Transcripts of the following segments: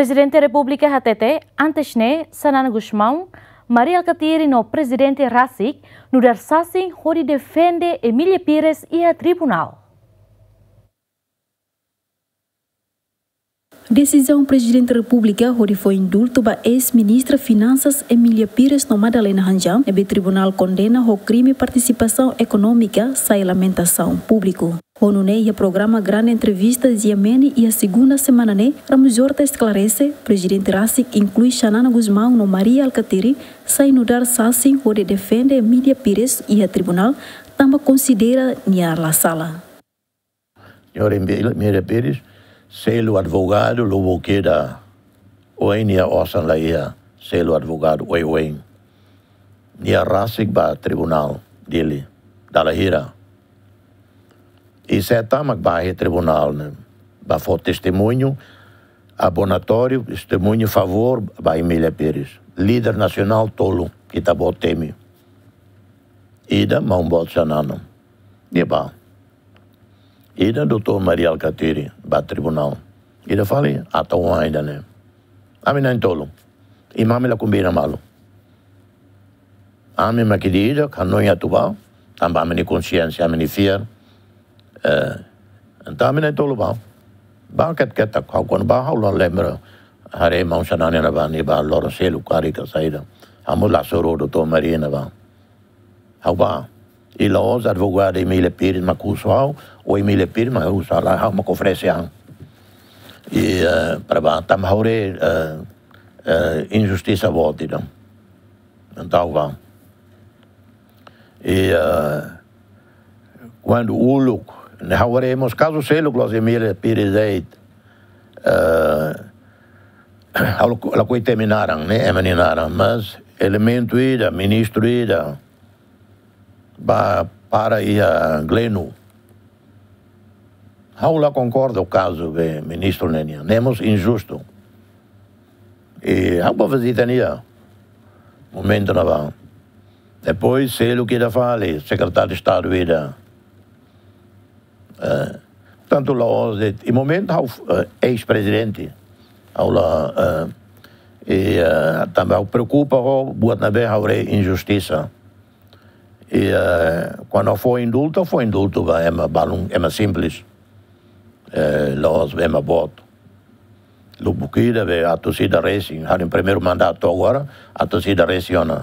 Presidente da República HTT, antesne Sanan Guzmão, Maria Alcatiri no Presidente Rassik, no dar sassing defende Emília Pires e a Tribunal. Decisão Presidente da República onde foi indulto para ex-ministra Finanças Emília Pires no Madalena Ranjam, e o tribunal condena o crime participação econômica sem lamentação público. ONU né, o programa Grande Entrevista de Amene e a segunda semana né, Ramos Horta esclarece, presidente Rassic inclui Xanana Guzmão no Maria Alcatiri, sai no dar Sassin, onde defende Mídia Pires e a tribunal, também considera Nia La Sala. Senhora Mídia Pires, sei o advogado, o boqueira, o Nia Osan Laia, sei o advogado, o Nia Rassic ba tribunal dele, da Lahira. Isso é Tamagbaia Tribunal, né? Vai for testemunho, abonatório, testemunho, favor, vai Emília Pires. Líder nacional, tolo, que tá bom teme. Ida, mão Bolsonaro. E bom. Ida, doutor Maria Alcatiri, vai tribunal. Ida, falei, até ah, tá um ainda, né? A mim não é tolo. E mami la combina malo. A mim, mas que canoia que não também me minha consciência, a minha fia antamina tolu o bau ket ket tak kau kon bau hau lon lembra o mau sanane na bani ba lor selu kari ka saida hamu la soro do to marina ba hau ba i la os advogado Emília Pires ma kusuau o Emília Pires ma usa lá, há uma conferência, e para ba tam haure injustiça volta então então vá e quando o louco حواريموس كازو سيلو Glosemir Pires aí uh, la cui terminaram, né, emaninaram, mas elemento ida, ministro ida para ir a Gleno. Aula concorda o caso que ministro Nenia, nemos né, injusto. E há uma visitania, momento na Depois, sei o que ele fala, secretário de Estado ida. É. tanto lá momento Moment é, ex presidente auch é, e uh, também o preocupa o Buatnabé Haure injustiça. E uh, quando foi indulto, foi indulto, é uma balão, é uma simples. É, nós é uma voto. Lubukida, a torcida Racing, em primeiro mandato agora, a torcida Racing, uh,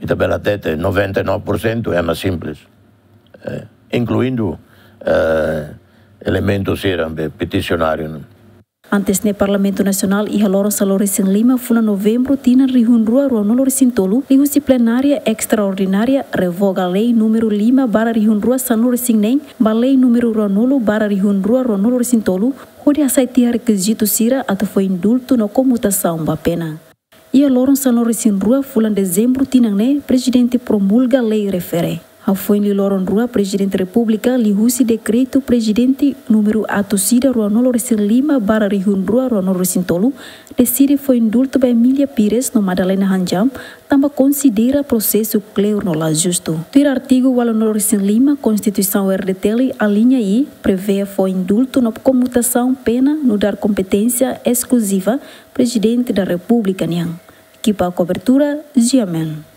e também até 99% é uma simples eh, incluindo eh, elementos eram peticionários. Né? Antes no Parlamento Nacional e halora salores em Lima em novembro tina Rihunrua rua rua nolor sintolu rihun plenária extraordinária revoga lei número Lima barra Rihunrua Salores em Nen, ba lei número rua nolo barra Rihunrua rua rua nolor sintolu hodi asaitia requisito sira ato foi indulto na comutação ba pena. E halora Salores em rua em dezembro tina né presidente promulga lei referente. Ao fim de Loron Rua, presidente da República, Lihusi decreto presidente número Atosida Rua Nolo Lima barra Rihun Rua Rua Nolo Recintolo, decide foi indulto by Emília Pires no Madalena Hanjam, também considera processo cleo nola justo. Tira artigo Walo Nolo Lima, Constituição RDTL, a linha I, prevê foi indulto na comutação pena no dar competência exclusiva presidente da República Nian. Equipa cobertura, Giamen.